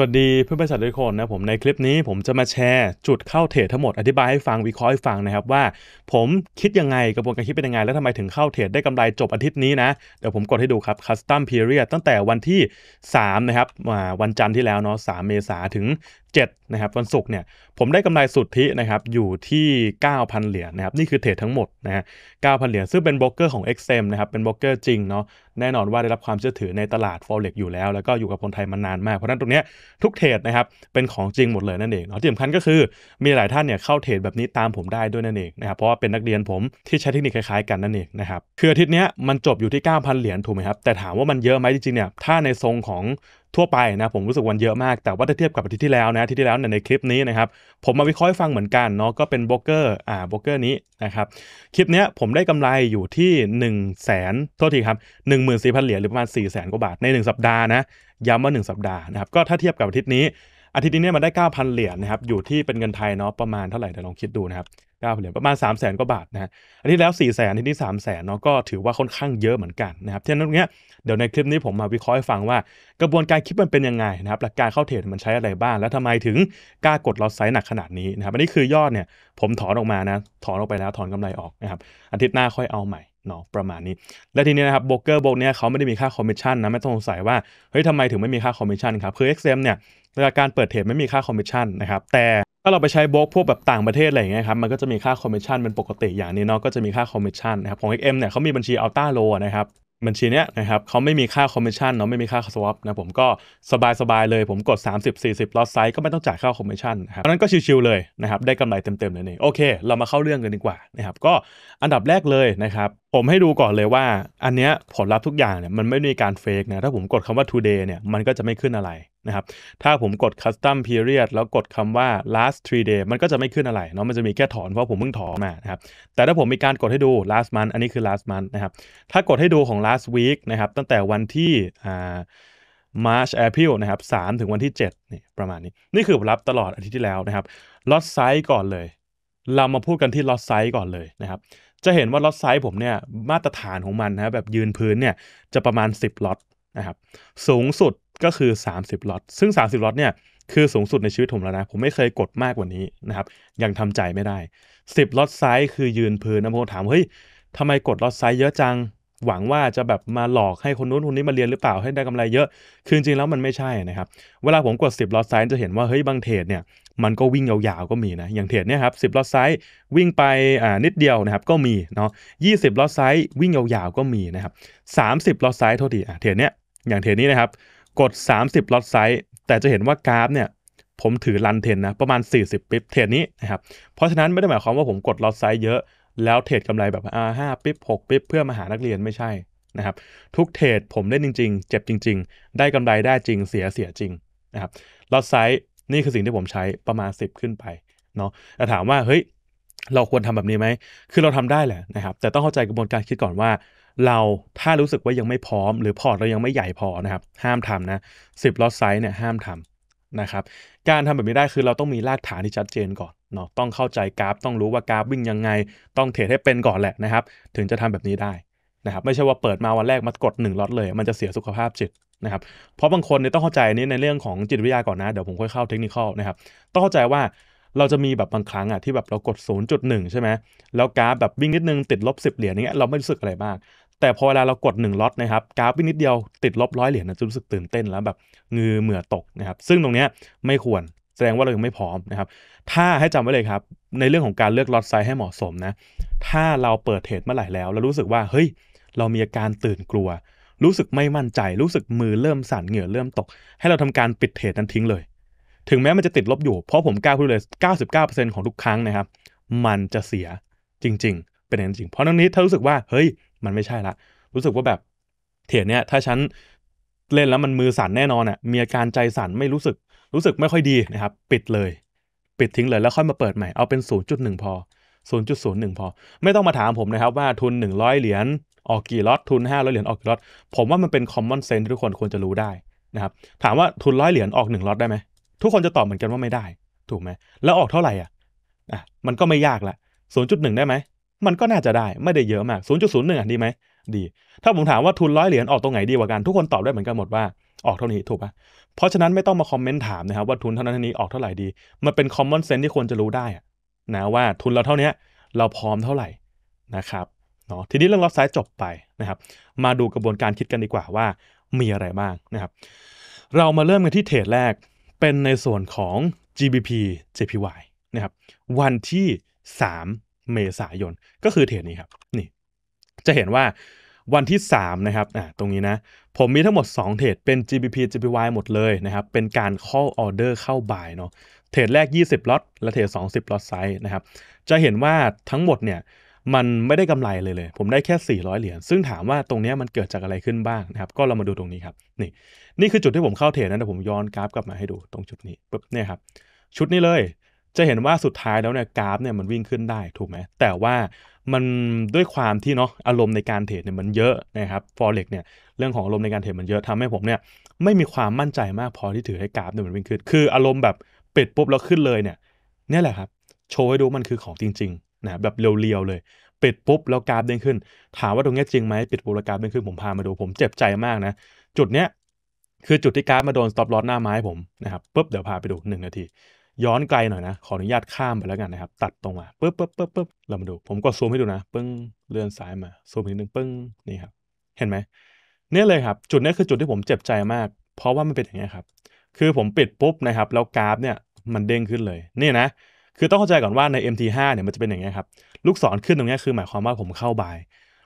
วัสดีเพื่อนบริษัททุกคนนะผมในคลิปนี้ผมจะมาแชร์จุดเข้าเทรดทั้งหมดอธิบายให้ฟัง วิเคราะห์ให้ฟังนะครับว่าผมคิดยังไงกระบวนการคิดเป็นยังไง และทำไมถึงเข้าเทรดได้กำไรจบอาทิตย์นี้นะ เดี๋ยวผมกดให้ดูครับ Custom Period ตั้งแต่วันที่ 3 นะครับวันจันทร์ที่แล้วเนาะสเมษาถึง7นะครับวันศุกร์เนี่ยผมได้กำไรสุทธินะครับอยู่ที่ 9,000 เหรียญนะครับนี่คือเทรดทั้งหมดนะฮะ9,000 เหรียญซึ่งเป็นบล็อกเกอร์ของ XM นะครับเป็นบล็อกเกอร์จริงเนาะแน่นอนว่าได้รับความเชื่อถือในตลาด Forex อยู่แล้ว แล้วก็อยู่กับคนไทยมานานมากเพราะนั้นตรงนี้ทุกเทรดนะครับเป็นของจริงหมดเลยนั่นเองเนาะที่สำคัญก็คือมีหลายท่านเนี่ยเข้าเทรดแบบนี้ตามผมได้ด้วยนั่นเองนะครับเพราะว่าเป็นนักเรียนผมที่ใช้เทคนิคคล้ายๆกันนั่นเองนะครับคืออาทิตย์นี้ยมันจบอยู่ที่9,000เหรียญถูกไหมครับแต่ถามว่ามันเยอะไหมจริงๆเนี่ยถ้าในทรงของทั่วไปนะผมรู้สึกวันเยอะมากแต่ว่าถ้าเทียบกับอาทิตย์ที่แล้วนะอาทิตย์ที่แล้วในคลิปนี้นะครับ ผมมาวิเคราะห์ฟังเหมือนกันเนาะก็เป็นโบรกเกอร์อ่าโบรกเกอร์นี้นะครับ คลิปนี้ผมได้กำไรอยู่ที่1นึ่งแสนโทษทีครับหนึ่งหมื่นสี่พันเหรียญหรือประมาณ4ี่แสนกว่าบาทใน 1 สัปดาห์นะย้ำว่า 1 สัปดาห์นะครับ ก็ถ้าเทียบกับอาทิตย์นี้อาทิตย์นี้เนี่ยมันได้ 9,000 เหรียญนะครับ อยู่ที่เป็นเงินไทยเนาะ ประมาณเท่าไหร่เดี๋ยวลองคิดดูนะครับ9,000เหรียญประมาณ 3 0 0 0 0 0กว่าบาทนะฮะอันที่แล้ว 4 0 0 0 0 0ที่นี้3 0 0 0 0เนาะ ก็ถือว่าค่อนข้างเยอะเหมือนกันนะครับที่นั้นเนี้ย เดี๋ยวในคลิปนี้ผมมาวิเคราะห์ให้ฟังว่ากระบวนการคิดมันเป็นยังไงนะครับหลักการเข้าเทรดมันใช้อะไรบ้าง แล้วทำไมถึงกล้ากดลอสไซส์หนักขนาดนี้นะครับ อันนี้คือยอดเนี่ย ผมถอนออกมานะ ถอนออกไปแล้ว ถอนกำไรออกนะครับ อาทิตย์หน้าค่อยเอาใหม่เนาะประมาณนี้และทีนี้นะครับโบรกเกอร์โบกเนี่ยเขาไม่ได้มีค่าคอมมิชชั่นนะไม่ต้องสงสัยว่าเฮ้ยทำไมถึงไม่มีค่าคอมมิชชั่นครับคือ XM เนี่ยลาการเปิดเทรดไม่มีค่าคอมมิชชั่นนะครับแต่ ถ้าเราไปใช้บล็อกพวกแบบต่างประเทศอะไรอย่างเงี้ยครับมันก็จะมีค่าคอมมิชชั่นเป็นปกติอย่างนี้เนาะก็จะมีค่าคอมมิชชั่นนะครับของ XM เนี่ยเขามีบัญชีอัลต้าโลนะครับ บัญชีเนี้ยนะครับเขาไม่มีค่าคอมมิชชั่นเนาะไม่มีค่าสวอปนะผมก็สบายๆเลย ผมกด30 40ลอสไซส์ก็ไม่ต้องจ่ายค่าคอมมิชชั่นนะครับนั้นก็ชิวๆเลยนะครับได้กำไรเต็มๆเลยนี่โอเค เรามาเข้าเรื่องกันดีกว่านะครับก็อันดับแรกเลยนะครับผมให้ดูก่อนเลยว่าอันเนี้ยผลลัพธ์ทุกอย่างเนี่ยมันไม่มีการเฟกนะถ้าผมกดคำว่า today เนี่ยมันก็จะไม่ขึ้นอะไรนะครับ ถ้าผมกด custom period แล้วกดคำว่า last three day มันก็จะไม่ขึ้นอะไรเนาะมันจะมีแค่ถอนเพราะผมเพิ่งถอนมานะครับแต่ถ้าผมมีการกดให้ดู last month อันนี้คือ last month นะครับถ้ากดให้ดูของ last week นะครับตั้งแต่วันที่อ่า March April นะครับ3ถึงวันที่7นี่ประมาณนี้ นี่คือผลลัพธ์ตลอดอาทิตย์ที่แล้วนะครับล o t s ไซส์ก่อนเลย เรามาพูดกันที่ล o t s ไซส์ก่อนเลยนะครับจะเห็นว่าล็อตไซส์ผมเนี่ยมาตรฐานของมันนะแบบยืนพื้นเนี่ยจะประมาณ 10ล็อตนะครับสูงสุดก็คือ 30ล็อตซึ่ง 30ล็อตเนี่ยคือสูงสุดในชีวิตผมแล้วนะ ผมไม่เคยกดมากกว่านี้นะครับยังทำใจไม่ได้ 10ล็อตไซส์คือยืนพื้นนะผมถามเฮ้ยทำไมกดล็อตไซส์เยอะจังหวังว่าจะแบบมาหลอกให้คนนู้นคนนี้มาเรียนหรือเปล่าให้ได้กำไรเยอะ คือจริงแล้วมันไม่ใช่นะครับ เวลาผมกด 10ล็อตไซส์จะเห็นว่าเฮ้ยบางเทรดเนี่ยมันก็วิ่งยาวๆก็มีนะ อย่างเทรดเนี่ยครับสิบล็อตไซส์วิ่งไปอ่านิดเดียวนะครับก็มีเนาะยี่สิบล็อตไซส์วิ่งยาวๆก็มีนะครับสามสิบล็อตไซส์เท่าทีอ่ะเทรดเนี้ยอย่างเทรดนี้นะครับกด 30ล็อตไซส์แต่จะเห็นว่ากราฟเนี่ยผมถือลันเทนนะประมาณ 40ปิ๊บเทรดนี้นะครับเพราะฉะนั้นไม่ได้หมายความว่าผมกดล็อตไซส์เยอะแล้วเทรดกำไรแบบอ่าห้าปิ๊บหกปิ๊บเพื่อมาหานักเรียนไม่ใช่ นะครับ ทุกเทรดผมเล่นจริง ๆ เจ็บจริง ๆ ได้กำไรได้จริงเสียเสียจริงนะครับลอตไซส์นี่คือสิ่งที่ผมใช้ประมาณ 10 ขึ้นไปเนาะแต่ถามว่า เฮ้ย เราควรทำแบบนี้ไหม คือเราทำได้แหละนะครับแต่ต้องเข้าใจกระบวนการคิดก่อนว่า เราถ้ารู้สึกว่ายังไม่พร้อม หรือพอร์ตเรายังไม่ใหญ่พอนะครับห้ามทำนะสิบลอตไซส์เนี่ยห้ามทำนะครับการทำแบบนี้ได้คือเราต้องมีรากฐานที่ชัดเจนก่อนเนาะต้องเข้าใจกราฟต้องรู้ว่ากราฟวิ่งยังไงต้องเทรดให้เป็นก่อนแหละนะครับถึงจะทำแบบนี้ได้นะครับไม่ใช่ว่าเปิดมาวันแรกมากด1ล็อตเลย มันจะเสียสุขภาพจิตนะครับเพราะบางคนเนี่ยต้องเข้าใจนี้ในเรื่องของจิตวิทยาก่อนนะเดี๋ยวผมค่อยเข้าเทคนิคนะครับต้องเข้าใจว่าเราจะมีแบบบางครั้งอ่ะที่แบบเรากด 0.1 ใช่ไหมแล้วกราฟแบบวิ่งนิดนึงติดลบสิเหรียญเงี้ยเราไม่รู้สึกอะไรมาก แต่พอเวลาเรากด1ล็อตนะครับกราฟวิ่งนิดเดียวติดลบร้อยเหรียญนะจะรู้สึกตื่นเต้นแล้วแบบ งือเหมือตกนะครับซึ่งตรงเนี้ยไม่ควรแสดงว่าเรายังไม่พร้อมนะครับ ถ้าให้จำไว้เลยครับ ในเรื่องของการเลือกลอตไซส์ให้เหมาะสมนะ ถ้าเราเปิดเทรดเมื่อไหร่แล้วเรารู้สึกว่า เฮ้ย เรามีอาการตื่นกลัว รู้สึกไม่มั่นใจ รู้สึกมือเริ่มสั่นเหงื่อเริ่มตก ให้เราทำการปิดเทรดนั้นทิ้งเลย ถึงแม้มันจะติดลบอยู่ เพราะผมกล้าพูดเลย 99%ของทุกครั้งนะครับ มันจะเสียจริง ๆ เป็นอย่างจริง เพราะนั้นนี้ถ้ารู้สึกว่าเฮ้ย มันไม่ใช่ละ รู้สึกว่าแบบ เทรดเนี้ยถ้าฉันเล่นแล้วมันมือสั่นแน่นอนอะ่ะ มีอาการใจสั่นไม่รู้สึกรู้สึกไม่ค่อยดีนะครับ ปิดเลยปิดทิ้งเลย แล้วค่อยมาเปิดใหม่เอาเป็น 0.1 พอ0.01 พอ ไม่ต้องมาถามผมนะครับว่าทุน 100 เหรียญออกกี่ล็อตทุน5อยเหรียญออกกี่ล็อตผมว่ามันเป็นคอมมอนเซนส์ทุกคนควรจะรู้ได้นะครับ ถามว่าทุนร้อยเหรียญออก1ล็อตได้ไหมทุกคนจะตอบเหมือนกันว่าไม่ได้ ถูกไหม แล้วออกเท่าไหร่อ่ะอ่ะมันก็ไม่ยากละ0.1ได้ไหมมันก็น่าจะได้ไม่ได้เยอะมาก0.01อ่ะดีไหมดี ถ้าผมถามว่าทุนร้อยเหรียญออกตรงไหนดีกว่ากันทุกคนตอบได้เหมือนกันหมดว่า ออกเท่านี้ถูกปะเพราะฉะนั้นไม่ต้องมาคอมเมนต์ถามนะครับว่าทุนเท่านั้นเท่านี้ออกเท่าไหร่ดี มันเป็นคอมมอนเซนส์ที่ควรจะรู้ได้นะว่าทุนเราเท่านี้เราพร้อมเท่าไหร่นะครับเนาะทีนี้เรื่องล็อตไซส์จบไปนะครับ มาดูกระบวนการคิดกันดีกว่าว่า มีอะไรบ้างนะครับ เรามาเริ่มกันที่เทรดแรกเป็นในส่วนของ GBP JPY นะครับ วันที่ 3 เมษายนก็คือเทรดนี้ครับนี่จะเห็นว่าวันที่ 3 นะครับ อ่า ตรงนี้นะ ผมมีทั้งหมด 2 เทรด เป็น GBP GPY หมดเลยนะครับ เป็นการ call order เข้าบ่ายเนาะ เทรดแรก 20ล็อตและเทรด20ล็อตไซส์นะครับ จะเห็นว่าทั้งหมดเนี่ย มันไม่ได้กำไรเลยเลย ผมได้แค่ 400 เหรียญ ซึ่งถามว่าตรงนี้มันเกิดจากอะไรขึ้นบ้างนะครับ ก็เรามาดูตรงนี้ครับ นี่ นี่คือจุดที่ผมเข้าเทรดนะแต่ผมย้อนกราฟกลับมาให้ดูตรงจุดนี้ปุ๊บเนี่ยครับ ชุดนี้เลย จะเห็นว่าสุดท้ายแล้วเนี่ย กราฟเนี่ยมันวิ่งขึ้นได้ถูกไหมแต่ว่ามันด้วยความที่เนาะอารมณ์ในการเทรดเนี่ยมันเยอะนะครับฟอเร็กเนี่ยเรื่องของอารมณ์ในการเทรดมันเยอะทำให้ผมเนี่ยไม่มีความมั่นใจมากพอที่ถือให้กราฟเนี่ยมันเป็นขึ้นคืออารมณ์แบบปิดปุ๊บแล้วขึ้นเลยเนี่ยนี่แหละครับ โชว์ให้ดูมันคือของจริงๆนะแบบเรียวๆเลยปิดปุ๊บแล้วกราฟเด้งขึ้น ถามว่าตรงนี้จริงไหมปิดปุ๊บแล้วกราฟเด้งขึ้นผมพามาดูผมเจ็บใจมากนะจุดเนี้ยคือจุดที่กราฟมาโดนสต็อปลอสหน้าไม้ผมนะครับปุ๊บเดี๋ยวพาไปดู1นาทีย้อนไกลหน่อยนะขออนุญาตข้ามไปแล้วกันนะครับตัดตรงมาปึ๊บปึ๊บปึ๊บปึ๊บเรามาดูผมก็ซูมให้ดูนะปึ้งเลื่อนซ้ายมาซูมอีกนึงปึ้งนี่ครับเห็นไหมเนี่ยเลยครับจุดนี้คือจุดที่ผมเจ็บใจมาก เพราะว่ามันเป็นอย่างนี้ครับคือผมปิดปุ๊บนะครับแล้วกราฟเนี่ยมันเด้งขึ้นเลย นี่นะคือต้องเข้าใจก่อนว่าใน MT5 เนี่ยมันจะเป็นอย่างนี้ครับลูกศรขึ้นตรงนี้คือหมายความว่าผมเข้าบาย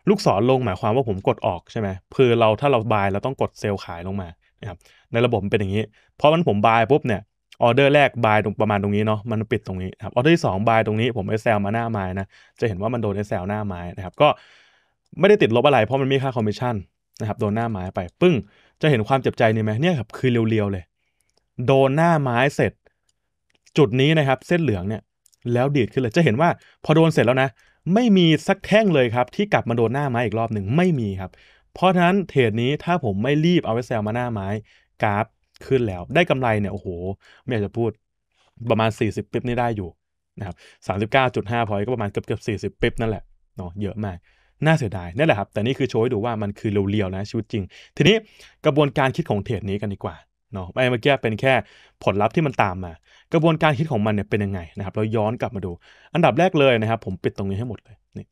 ลูกศรลงหมายความว่าผมกดออกใช่ไหมเพื่อเราถ้าเราบายเราต้องกดเซลล์ขายลงมานะครับในระบบเป็นอย่างนี้เพราะมันผมบายปุ๊บเนี่ยออเดอร์แรกบายตรงประมาณตรงนี้เนาะมันปิดตรงนี้ครับออเดอร์ที่สองบายตรงนี้ผมเอสแซลมาหน้าไม้นะจะเห็นว่ามันโดนเอแซลหน้าไม้นะครับก็ไม่ได้ติดลบอะไร เพราะมันมีค่าคอมมิชชั่นนะครับโดนหน้าไม้ไป ปึ้ง จะเห็นความเจ็บใจนี่ไหมเนี่ยครับคือเรียวๆ เลย โดนหน้าไม้เสร็จ จุดนี้นะครับเส้นเหลืองเนี่ยแล้วดีดขึ้นเลยจะเห็นว่าพอโดนเสร็จแล้วนะไม่มีสักแท่งเลยครับที่กลับมาโดนหน้าไม้อีกรอบหนึ่งไม่มีครับเพราะฉะนั้นเทรดนี้ถ้าผมไม่รีบเอาไว้แซลมาหน้าไม้กราฟขึ้นแล้ว ได้กำไรเนี่ยโอ้โห ไม่อยากจะพูดประมาณ 40ปิ๊บนี่ได้อยู่ นะครับ 39.5พอยก็ประมาณเกือบเกือบ40ปิ๊บนั่นแหละเนาะเยอะมาก น่าเสียดาย นั่นแหละครับ แต่นี่คือโชว์ให้ดูว่ามันคือเรียวๆนะ ชีวิตจริง ทีนี้กระบวนการคิดของเทรดนี้กันดีกว่าเนาะไอ้เมื่อกี้เป็นแค่ผลลัพธ์ที่มันตามมา กระบวนการคิดของมันเนี่ยเป็นยังไงนะครับ เราย้อนกลับมาดู อันดับแรกเลยนะครับผมปิดตรงนี้ให้หมดเลยนี่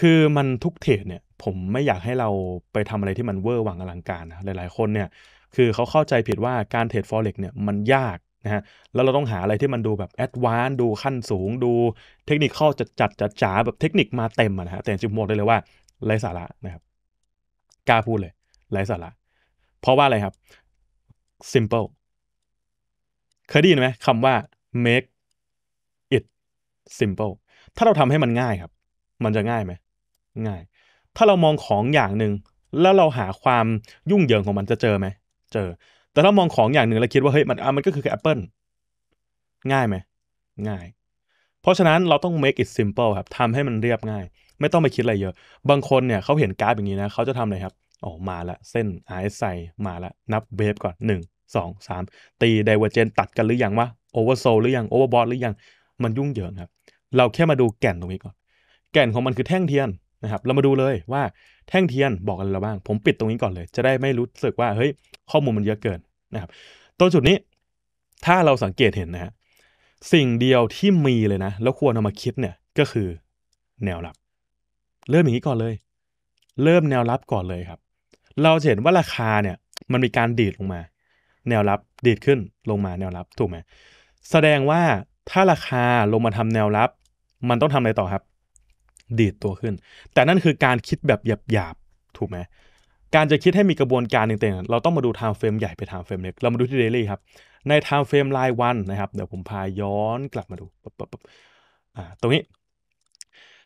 คือมันทุกเทรดเนี่ย ผมไม่อยากให้เราไปทำอะไรที่มันเวอร์หวังอลังการนะหลายๆคนเนี่ยคือเขาเข้าใจผิดว่าการเทรดฟอเร็กเนี่ยมันยากนะฮะ แล้วเราต้องหาอะไรที่มันดูแบบแอดวานซ์ ดูขั้นสูง ดูเทคนิคเข้าจัดจัดจัดจ๋าแบบเทคนิคมาเต็มนะฮะ แต่จริมๆบอกได้เลยว่าไร้สาระนะครับ กล้าพูดเลยไร้สาระ เพราะว่าอะไรครับ simple เคยได้ยินไหมคำว่า make it simple ถ้าเราทำให้มันง่ายครับ มันจะง่ายไหม ง่าย ถ้าเรามองของอย่างหนึ่งแล้วเราหาความยุ่งเหยิงของมันจะเจอไหมจอแต่ถ้ามองของอย่างหนึ่งแล้วคิดว่าเฮ้ยมันอ่ะมันก็คือแอปเปิลง่ายไหม ง่าย เพราะฉะนั้นเราต้อง make it simple ครับทำให้มันเรียบง่าย ไม่ต้องไปคิดอะไรเยอะ บางคนเนี่ยเขาเห็นกราฟอย่างนี้นะเขาจะทำอะไรครับ อ๋อมาละเส้น RSI มาละนับเวฟก่อน 1 2 3 ตี d i v e r g e n จนตัดกันหรือยังวะ oversold หรือยัง overbought หรือยังมันยุ่งเหยิงครับเราแค่มาดูแก่นตรงนี้ก่อนแก่นของมันคือแท่งเทียนนะครับเรามาดูเลยว่าแท่งเทียนบอกอะไรเราบ้าง ผมปิดตรงนี้ก่อนเลยจะได้ไม่รู้สึกว่า เฮ้ยข้อมูลมันเยอะเกินนะครับตรงจุดนี้ถ้าเราสังเกตเห็นนะฮะสิ่งเดียวที่มีเลยนะแล้วควรเอามาคิดเนี่ยก็คือแนวรับ เริ่มอย่างนี้ก่อนเลย เริ่มแนวรับก่อนเลยครับ เราเห็นว่าราคาเนี่ยมันมีการดีดลงมา แนวรับดีดขึ้นลงมาแนวรับถูกไหมแสดงว่าถ้าราคาลงมาทำแนวรับ มันต้องทำอะไรต่อครับดีดตัวขึ้น แต่นั่นคือการคิดแบบหยาบๆ ถูกไหมการจะคิดให้มีกระบวนการนึ่งๆเราต้องมาดูไทม์เฟรมใหญ่ไปไทม์เฟรมเล็กเรามาดูที่เดลี่ครับ ในไทม์เฟรมรายวันนะครับ เดี๋ยวผมพาย้อนกลับมาดูปปปตรงนี้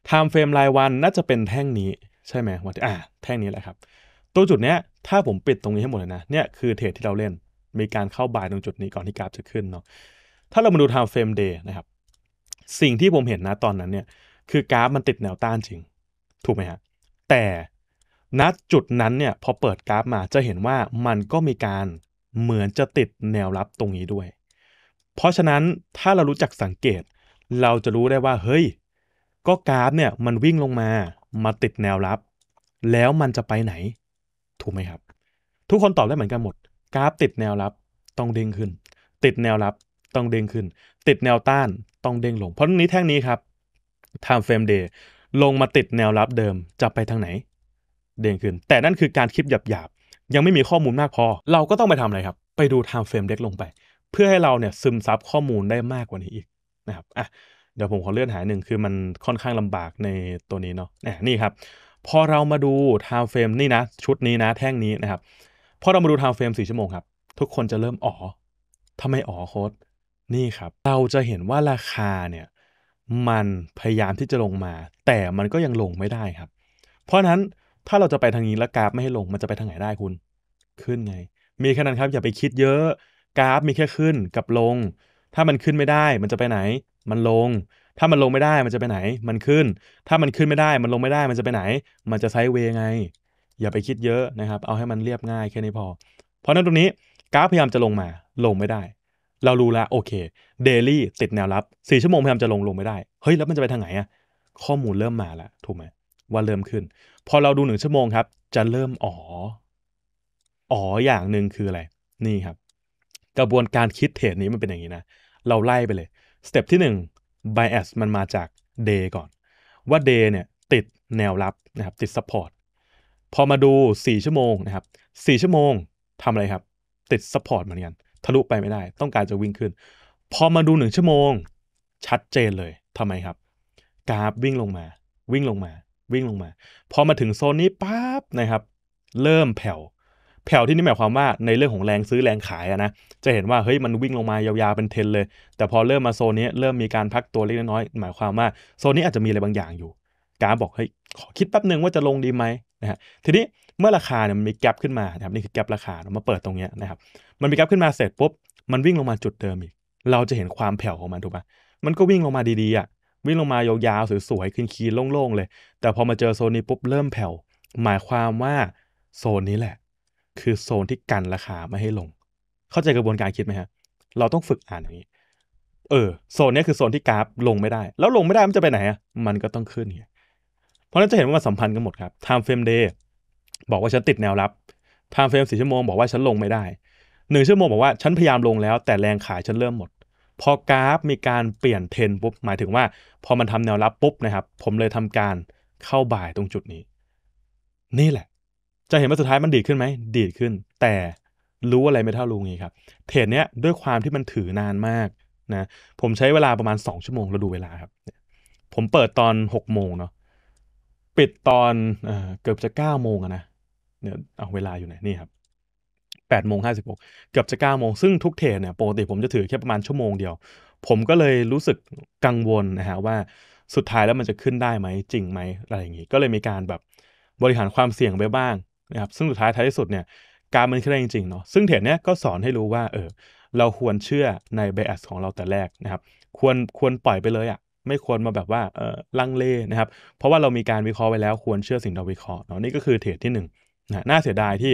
ไทม์เฟรมรายวันน่าจะเป็นแท่งนี้ใช่ไหมวันที่อ่าแท่งนี้แหละครับ ตัวจุดเนี้ยถ้าผมปิดตรงนี้ให้หมดเลยนะเนี่ยคือเทรดที่เราเล่นมีการเข้าบ่ายตรงจุดนี้ก่อนที่กราฟจะขึ้นเนาะถ้าเรามาดูไทม์เฟรมเดย์นะครับสิ่งที่ผมเห็นนะตอนนั้นเนี่ยคือกราฟมันติดแนวต้านจริง ถูกไหมฮะแต่ณจุดนั้นเนี่ยพอเปิดกราฟมาจะเห็นว่ามันก็มีการเหมือนจะติดแนวรับตรงนี้ด้วย เพราะฉะนั้นถ้าเรารู้จักสังเกต เราจะรู้ได้ว่าเฮ้ย ก็กราฟเนี่ยมันวิ่งลงมามาติดแนวรับ แล้วมันจะไปไหน ถูกไหมครับ ทุกคนตอบได้เหมือนกันหมด กราฟ ติดแนวรับต้องเด้งขึ้น ติดแนวรับต้องเด้งขึ้น ติดแนวต้านต้องเด้งลง เพราะนี้แท่งนี้ครับ time frame day ลงมาติดแนวรับเดิมจะไปทางไหน เด่งขึ้น แต่นั่นคือการคลิปหยาบๆ ยังไม่มีข้อมูลมากพอ เราก็ต้องไปทำอะไรครับ ไปดู time frame d ็กลงไป เพื่อให้เราเนี่ยซึมซับข้อมูลได้มากกว่านี้อีกนะครับอ่ะเดี๋ยวผมขอเลื่อนหายหนึ่งคือมันค่อนข้างลำบากในตัวนี้เนาะนี่ครับ พอเรามาดู time frame นี่นะ ชุดนี้นะ แท่งนี้นะครับ พอเรามาดู time frame ่ชั่วโมงครับทุกคนจะเริ่มอ๋อทำไมอ๋อโค้ดนี่ครับเราจะเห็นว่าราคาเนี่ยมันพยายามที่จะลงมาแต่มันก็ยังลงไม่ได้ครับ เพราะนั้นถ้าเราจะไปทางนี้แล้วกราฟไม่ให้ลง มันจะไปทางไหนได้คุณ ขึ้นไงมีแค่นั้นครับอย่าไปคิดเยอะ กราฟมีแค่ขึ้นกับลง ถ้ามันขึ้นไม่ได้ มันจะไปไหน มันลง ถ้ามันลงไม่ได้มันจะไปไหน มันขึ้น ถ้ามันขึ้นไม่ได้ มันลงไม่ได้ มันจะไปไหน มันจะไซด์เวย์ไง อย่าไปคิดเยอะนะครับ เอาให้มันเรียบง่ายแค่นี้พอ เพราะนั้นตรงนี้กราฟพยายามจะลงมา ลงไม่ได้เรารู้แล้ว โอเคเดลี่ติดแนวรับสี่ชั่วโมงพยายามจะลง ลงไม่ได้เฮ้ย แล้วมันจะไปทางไหนอะข้อมูลเริ่มมาแล้ว ถูกไหม ว่าเริ่มขึ้น พอเราดูหนึ่งชั่วโมงครับ จะเริ่มอ๋ออ๋ออย่างหนึ่งคืออะไร นี่ครับ กระบวนการคิดเทรดนี้มันเป็นอย่างนี้นะ เราไล่ไปเลยสเต็ปที่1 bias มันมาจาก day ก่อน ว่า day เนี่ยติดแนวรับนะครับติด support พอมาดู4ชั่วโมงนะครับ4ชั่วโมงทำอะไรครับติด support เหมือนกันทะลุไปไม่ได้ ต้องการจะวิ่งขึ้น พอมาดูหนึ่งชั่วโมง ชัดเจนเลยทำไมครับ กราฟวิ่งลงมา วิ่งลงมา วิ่งลงมา พอมาถึงโซนนี้ปั๊บนะครับ เริ่มแผ่วแผ่วที่นี่หมายความว่า ในเรื่องของแรงซื้อแรงขายนะจะเห็นว่าเฮ้ยมันวิ่งลงมายาวๆเป็นเทนเลย แต่พอเริ่มมาโซนนี้เริ่มมีการพักตัวเล็กน้อยหมายความว่าโซนนี้อาจจะมีอะไรบางอย่างอยู่กาบอกเฮ้ยขอคิดแป๊บหนึ่งว่าจะลงดีไหมนะฮะทีนี้เมื่อราคาเนี่ยมันมีแกลบขึ้นมานะครับนี่คือแกลบราคาเรามาเปิดตรงเนี้ยนะครับ มันมีแกลบขึ้นมาเสร็จปุ๊บ มันวิ่งลงมาจุดเดิมอีก เราจะเห็นความแผ่วของมันถูกปะมันก็วิ่งลงมาดีๆอ่ะ วิ่งลงมายาวๆสวยๆค้นคีโล่งๆเลย แต่พอมาเจอโซนนี้ปุ๊บเริ่มแผ่ว หมายความว่าโซนนี้แหละ คือโซนที่กันราคาไม่ให้ลง เข้าใจกระบวนการคิดไหมฮะเราต้องฝึกอ่านอย่างนี้ เออ โซนนี้คือโซนที่กราฟลงไม่ได้ แล้วลงไม่ได้มันจะไปไหนอ่ะมันก็ต้องขึ้นไง เพราะนั้นจะเห็นว่ามันสัมพันธ์กันหมดครับ time frame day บอกว่าฉันติดแนวรับไทม์เฟรมสี่ชั่วโมงบอกว่าฉันลงไม่ได้หนึ่งชั่วโมงบอกว่าฉันพยายามลงแล้ว แต่แรงขายฉันเริ่มหมด พอกราฟมีการเปลี่ยนเทนปุ๊บหมายถึงว่าพอมันทำแนวรับปุ๊บนะครับผมเลยทำการเข้าบ่ายตรงจุดนี้ นี่แหละ จะเห็นว่าสุดท้ายมันดีดขึ้นไหมดีดขึ้น แต่รู้อะไรไม่เท่าลุงนี้ครับ เทรดเนี้ยด้วยความที่มันถือนานมากนะผมใช้เวลาประมาณ 2 ชั่วโมงเราดูเวลาครับ ผมเปิดตอน 6 โมงเนาะปิดตอนเอเกือบจะเก้าโมงนะเนี่ยเอาเวลาอยู่ไหน นี่ครับแปดโมงห้าสิบหกเกือบจะเก้าโมงซึ่งทุกเทรดเนี่ยปกติผมจะถือแค่ประมาณชั่วโมงเดียว ผมก็เลยรู้สึกกังวลนะฮะว่าสุดท้ายแล้วมันจะขึ้นได้ไหมจริงไหมอะไรอย่างงี้ ก็เลยมีการแบบบริหารความเสี่ยงไปบ้างนะครับซึ่งสุดท้ายท้ายที่สุดเนี่ยการมันขึ้นได้จริง ๆ เนาะซึ่งเทรดเนี้ยก็สอนให้รู้ว่า เออเราควรเชื่อในเบสของเราแต่แรกนะครับควรควรปล่อยไปเลยอะ่ะไม่ควรมาแบบว่าลังเลนะครับ เพราะว่าเรามีการวิเคราะห์ไว้แล้วควรเชื่อสิ่งที่เราวิเคราะห์เนาะนี่ก็คือเทรดที่1นะน่าเสียดายที่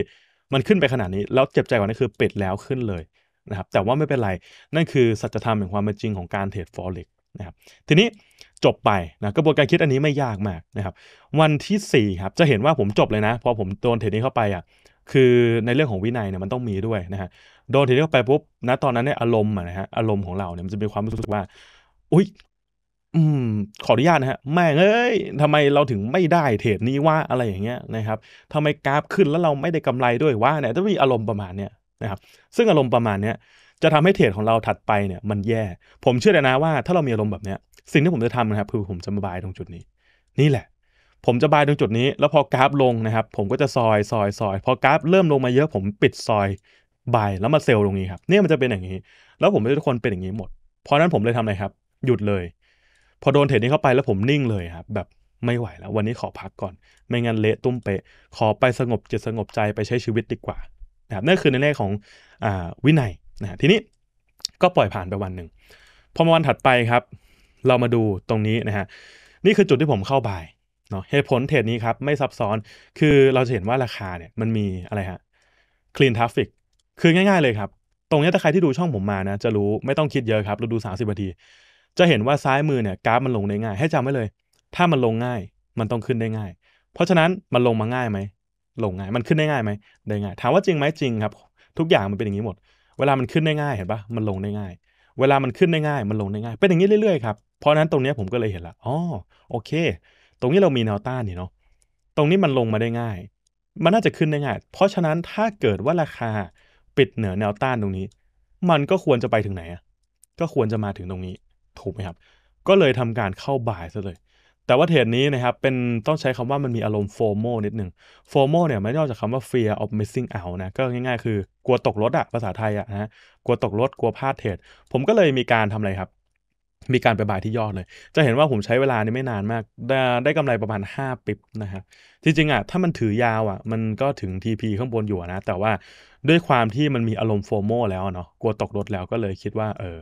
มันขึ้นไปขนาดนี้แล้วเจ็บใจกว่านั้นคือปิดแล้วขึ้นเลย นะครับ แต่ว่าไม่เป็นไรนั่นคือสัจธรรมแห่งความเป็นจริงของการเทรดฟอเร็กนะครับทีนี้จบไปนะกระบวนการคิดอันนี้ไม่ยากมากนะครับ วันที่4ครับจะเห็นว่าผมจบเลยนะพอผมโดนเทรดนี้เข้าไปอ่ะคือในเรื่องของวินัยเนี่ยมันต้องมีด้วยนะฮะโดนเทรดนี้เข้าไปปุ๊บนะตอนนั้นเนี่ยอารมณ์นะฮะอารมณ์ของเราเนี่ยมันจะมีความรู้สึกว่า อุ้ยอืมขออนุญาตนะฮะแม่งเอ้ยทำไมเราถึงไม่ได้เทรดนี้ว่าอะไรอย่างเงี้ยนะครับทำไมกราฟขึ้นแล้วเราไม่ได้กำไรด้วยว่าเนี่ยต้องมีอารมณ์ประมาณเนี้ยนะครับซึ่งอารมณ์ประมาณเนี้ยจะทำให้เทรดของเราถัดไปเนี่ยมันแย่ ผมเชื่อเลยนะว่าถ้าเรามีอารมณ์แบบเนี้ยสิ่งที่ผมจะทำนะครับคือผมจะมาบายตรงจุดนี้ นี่แหละ ผมจะบายตรงจุดนี้ แล้วพอกราฟลงนะครับ ผมก็จะซอยซอยซอยพอกราฟเริ่มลงมาเยอะผมปิดซอยบายแล้วมาเซลล์ตรงนี้ครับเนี่ยมันจะเป็นอย่างนี้ แล้วผมใหทุกคนเป็นอย่างนี้หมด เพราะนั้นผมเลยทำอะไรครับ หยุดเลยพอโดนเทรดนี้เข้าไปแล้วผมนิ่งเลยครับ แบบไม่ไหวแล้ว วันนี้ขอพักก่อน ไม่งั้นเละตุ้มเปะขอไปสงบจิตสงบใจไปใช้ชีวิตดีกว่านะครับนั่นคือในแง่ของอวินัยนะทีนี้ก็ปล่อยผ่านไปวันหนึ่งพอมาวันถัดไปครับ เรามาดูตรงนี้นะฮะนี่คือจุดที่ผมเข้าบายเนาะเหตุผลเทรดนี้ครับ ไม่ซับซ้อนคือเราจะเห็นว่าราคาเนี่ยมันมีอะไรฮะคลีนทราฟิกคือง่าย ๆเลยครับตรงนี้ถ้าใครที่ดูช่องผมมานะจะรู้ไม่ต้องคิดเยอะครับเราดู 30นาทีจะเห็นว่าซ้ายมือเนี่ยกราฟมันลงได้ง่ายให้จำไว้เลย ถ้ามันลงง่ายมันต้องขึ้นได้ง่าย เพราะฉะนั้นมันลงมาง่ายไหมลงง่าย มันขึ้นได้ง่ายไหมได้ง่าย ถามว่าจริงไหมจริงครับ ทุกอย่างมันเป็นอย่างนี้หมด เวลามันขึ้นได้ง่ายเห็นปะมันลงได้ง่าย เวลามันขึ้นได้ง่ายมันลงได้ง่าย เป็นอย่างนี้เรื่อยๆครับเพราะนั้นตรงนี้ผมก็เลยเห็นละอ๋อโอเค ตรงนี้เรามีแนวต้านนี่เนาะตรงนี้มันลงมาได้ง่าย มันน่าจะขึ้นได้ง่าย เพราะฉะนั้นถ้าเกิดว่าราคาปิดเหนือแนวต้านตรงนี้ มันก็ควรจะไปถึงไหนก็ควรจะมาถึงตรงนี้ถูกไหมครับ ก็เลยทำการเข้าบ่ายซะเลย แต่ว่าเทรดนี้นะครับ เป็นต้องใช้คำว่ามันมีอารมณ์โฟโมนิดหนึ่งโฟโมเนี่ยไม่นอดจากคาว่า fear of missing out นะ ก็ง่ายๆคือ กลัวตกรถอะภาษาไทยอะนะกลัวตกรถ กลัวพลาดเทรดผมก็เลยมีการทำอะไรครับ มีการไปบ่ายที่ยอดเลย จะเห็นว่าผมใช้เวลานี้ไม่นานมาก ได้ไดกกำไรประมาณ5ปิบนะครับ จริงๆอะถ้ามันถือยาวอะมันก็ถึง TP ข้างบนอยู่นะ แต่ว่าด้วยความที่มันมีอารมณ์โฟโมแล้วเนาะ กลัวตกรถแล้วก็เลยคิดว่าเออ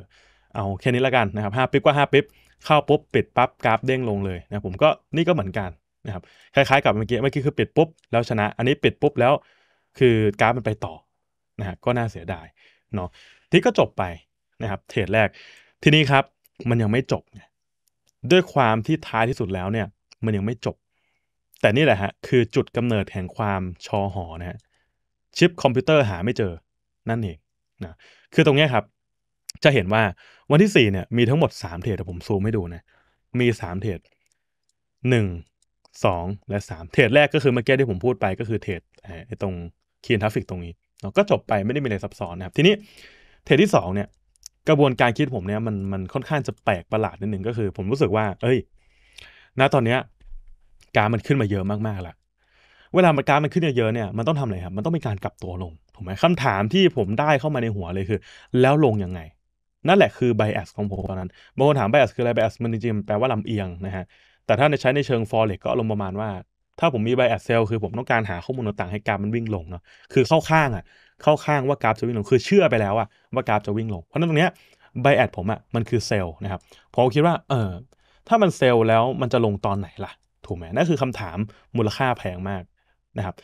เอาแค่นี้ละกันนะครับห้าปิ๊บก็ห้าปิ๊บเข้าปุ๊บปิดปั๊บกราฟเด้งลงเลยนะผมก็นี่ก็เหมือนกันนะครับคล้ายๆกับเมื่อกี้เมื่อกี้คือปิดปุ๊บ แล้วชนะ อันนี้ปิดปุ๊บแล้วคือกราฟมันไปต่อนะฮะก็น่าเสียดายเนาะที่ก็จบไปนะครับเทรดแรกทีนี้ครับมันยังไม่จบ ด้วยความที่ท้ายที่สุดแล้วเนี่ยมันยังไม่จบ แต่นี่แหละฮะคือจุดกำเนิดแห่งความชอหอนะฮะชิปคอมพิวเตอร์หาไม่เจอนั่นเองนะคือตรงนี้ครับจะเห็นว่าวันที่สี่เนี่ยมีทั้งหมดสามเทรดแต่ผมซูมให้ดูนะมีสามเทรดหนึ่งสองและสามเทรดแรกก็คือเมื่อกี้ที่ผมพูดไปก็คือเทรดตรงคีนทราฟิกตรงนี้เนาะก็จบไปไม่ได้มีอะไรซับซ้อนนะครับ ทีนี้ เทรดที่สองเนี่ยกระบวนการคิดผมเนี่ยมันมันค่อนข้างจะแปลกประหลาดนิดหนึ่งก็คือผมรู้สึกว่า เอ้ย ณตอนเนี้ยการมันขึ้นมาเยอะมากๆละเวลามันการมันขึ้นเยอะเนี่ยมันต้องทำอะไรครับมันต้องมีการกลับตัวลงถูกไหมคำถามที่ผมได้เข้ามาในหัวเลยคือ แล้วลงยังไงนั่นแหละคือ bias ของผมตอนนั้นบางคนถาม bias คืออะไร bias มันจริงๆแปลว่าลำเอียงนะฮะแต่ถ้าในใช้ในเชิง forex ก็ลงประมาณว่า ถ้าผมมี bias sell คือผมต้องการหาข้อมูลต่างๆให้กราฟมันวิ่งลงเนาะคือเข้าข้างอ่ะเข้าข้างว่ากราฟจะวิ่งลงคือเชื่อไปแล้วอ่ะว่ากราฟจะวิ่งลง เพราะนั้นตรงเนี้ย bias ผมอ่ะมันคือเซลนะครับผมคิดว่าเออถ้ามันเซลแล้วมันจะลงตอนไหนล่ะ ถูกไหมนั่นคือคำถามมูลค่าแพงมากนะครับ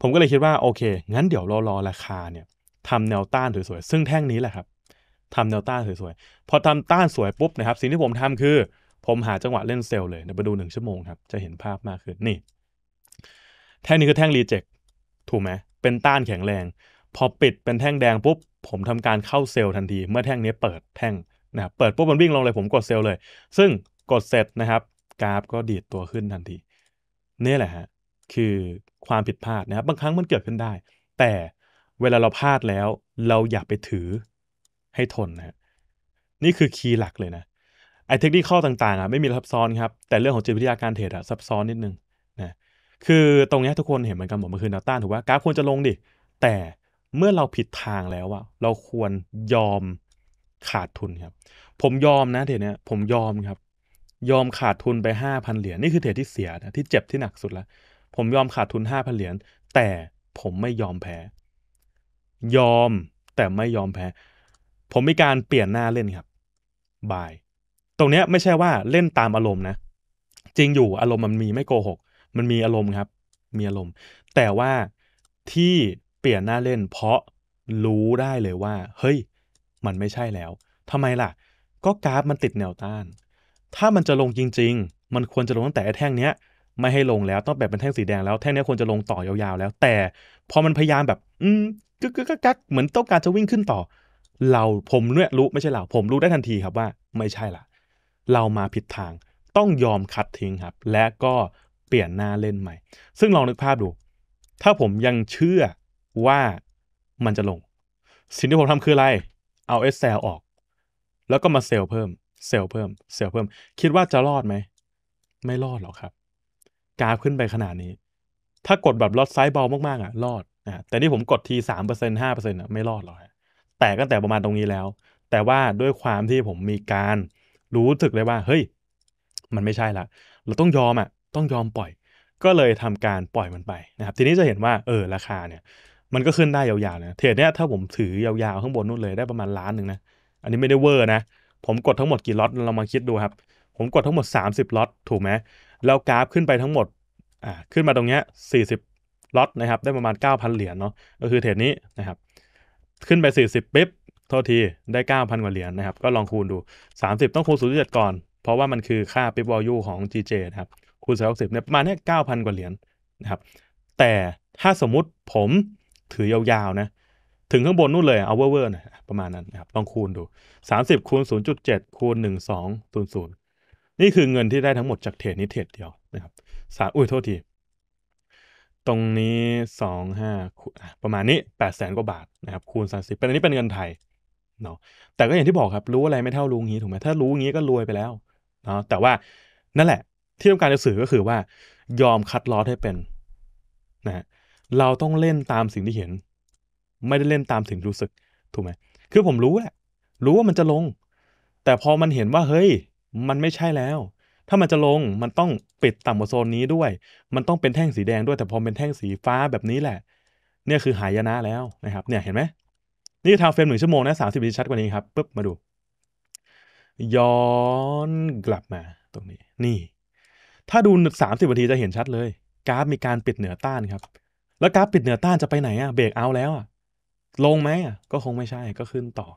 ผมก็เลยคิดว่าโอเค งั้นเดี๋ยวรอรอราคาเนี่ยทำแนวต้านสวยๆซึ่งแท่งนี้แหละครับทำเดลต้าสวยๆ พอทำต้านสวยปุ๊บนะครับ สิ่งที่ผมทำคือ ผมหาจังหวะเล่นเซลเลยเดี๋ยวไปดูหนึ่งชั่วโมงครับ จะเห็นภาพมากขึ้น นี่ แท่งนี้คือแท่งรีเจ็คถูกไหม เป็นต้านแข็งแรง พอปิดเป็นแท่งแดงปุ๊บ ผมทำการเข้าเซลล์ทันที เมื่อแท่งนี้เปิดแท่งนะครับเปิดปุ๊บมันวิ่งลงเลยผมกดเซลล์เลย ซึ่งกดเสร็จนะครับ กราฟก็ดีดตัวขึ้นทันทีนี่แหละฮะ คือความผิดพลาดนะครับ บางครั้งมันเกิดขึ้นได้ แต่เวลาเราพลาดแล้ว เราอย่าไปถือให้ทนนะนี่คือคีย์หลักเลยนะ ไอเทคนิคข้อต่างๆอ่ะไม่มีซับซ้อนครับ แต่เรื่องของจิตวิทยาการเทรดอ่ะซับซ้อนนิดนึงนะ คือตรงนี้ทุกคนเห็นเหมือนกันหมดมันคือแนวต้านถูกว่ากราฟควรจะลงดิ แต่เมื่อเราผิดทางแล้วอะเราควรยอมขาดทุนครับ ผมยอมนะเทรดเนี้ยผมยอมครับ ยอมขาดทุนไปห้าพันเหรียญนี่คือเทรดที่เสียนะที่เจ็บที่หนักสุดละผมยอมขาดทุนห้าพันเหรียญแต่ผมไม่ยอมแพ้ ยอมแต่ไม่ยอมแพ้ผมมีการเปลี่ยนหน้าเล่นครับ บาย ตรงเนี้ยไม่ใช่ว่าเล่นตามอารมณ์นะจริงอยู่อารมณ์มันมีไม่โกหก มันมีอารมณ์ครับ มีอารมณ์ แต่ว่าที่เปลี่ยนหน้าเล่นเพราะรู้ได้เลยว่า เฮ้ย มันไม่ใช่แล้ว ทำไมล่ะ ก็กราฟมันติดแนวต้าน ถ้ามันจะลงจริงๆ มันควรจะลงตั้งแต่แท่งเนี้ยไม่ให้ลงแล้วต้องแบบเป็นแท่งสีแดงแล้วแท่งนี้ควรจะลงต่อยาวๆแล้ว แต่พอมันพยายามแบบ อืมกึกกักเหมือนต้องการจะวิ่งขึ้นต่อเราผมเนี่ยรู้ไม่ใช่เราผมรู้ได้ทันทีครับว่า ไม่ใช่ละเรามาผิดทางต้องยอมคัดทิ้งครับ และก็เปลี่ยนหน้าเล่นใหม่ ซึ่งลองนึกภาพดูถ้าผมยังเชื่อว่ามันจะลง สิ่งที่ผมทำคืออะไรเอาเอสแซลออก แล้วก็มาเซลเพิ่ม เซลเพิ่มเซลเพิ่มคิดว่าจะรอดไหม ไม่รอดหรอกครับกราฟขึ้นไปขนาดนี้ ถ้ากดแบบลอดไซส์เบามาก ๆ อ่ะรอดนะแต่นี่ผมกดทีสามเปอร์เซ็นห้าเปอร์เซ็นต์อ่ะไม่รอดหรอกแตกตั้งแต่ประมาณตรงนี้แล้ว แต่ว่าด้วยความที่ผมมีการรู้สึกเลยว่าเฮ้ยมันไม่ใช่ละเราต้องยอมอ่ะต้องยอมปล่อย ก็เลยทำการปล่อยมันไปนะครับ ทีนี้จะเห็นว่าเออราคาเนี่ย มันก็ขึ้นได้ยาวๆนะเทรดเนี้ยถ้าผมถือยาวๆข้างบนนู่นเลยได้ประมาณล้านหนึ่งนะอันนี้ไม่ได้เวอร์ นะ ผมกดทั้งหมดกี่ล็อตเรามาคิดดูครับ ผมกดทั้งหมด 30ล็อตถูกไหมแล้วกราฟขึ้นไปทั้งหมดอ่าขึ้นมาตรงเนี้ย40ล็อตนะครับ ได้ประมาณ 9,000 เหรียญเนาะก็คือเทรดนี้นะครับขึ้นไป 40ปิ๊บ โทษที ได้ 9,000 กว่าเหรียญนนะครับ ก็ลองคูณดู 30 ต้องคูณ 0.7 ก่อน เพราะว่ามันคือค่าิ๊บวอลยูของ GJ นะครับ คูณ360 เนี่ย ประมาณนี้9,000 กว่าเหรียญนนะครับ แต่ถ้าสมมุติผมถือยาวๆ นะ ถึงข้างบนนู่นเลย เอาเวอร์ๆนะประมาณนั้นนะครับลองคูณดู 30 คูณ 0.7 คูณ 1200 นี่คือเงินที่ได้ทั้งหมดจากเทรดนี้เทรดเดียวนะครับสาอุ้ยโทษทีตรงนี้สองห้าประมาณนี้แปดแสนกว่าบาทนะครับคูณสามสิบเป็นอันนี้เป็นเงินไทยเนาะแต่ก็อย่างที่บอกครับ รู้อะไรไม่เท่ารู้งี้ถูกไหมถ้ารู้งี้ก็รวยไปแล้วเนาะแต่ว่านั่นแหละที่ต้องการจะสื่อก็คือว่า ยอมคัดลอสให้เป็นนะเราต้องเล่นตามสิ่งที่เห็น ไม่ได้เล่นตามสิ่งรู้สึกถูกไหมคือผมรู้แหละรู้ว่ามันจะลง แต่พอมันเห็นว่าเฮ้ยมันไม่ใช่แล้วถ้ามันจะลงมันต้องปิดต่ำกว่าโซนนี้ด้วย มันต้องเป็นแท่งสีแดงด้วยแต่พอเป็นแท่งสีฟ้าแบบนี้แหละ เนี่ยคือหายนะแล้วนะครับ เนี่ยเห็นไหมนี่ทาวเฟรมหนึ่งชั่วโมงนะสามสิบวิชัดกว่านี้ครับปุ๊บมาดู ย้อนกลับมาตรงนี้ นี่ ถ้าดูสามสิบนาทีจะเห็นชัดเลย กราฟมีการปิดเหนือต้านครับ แล้วกราฟปิดเหนือต้านจะไปไหนอะเบรกเอาแล้วอะลงไหมอะก็คงไม่ใช่ก็ขึ้นต่อ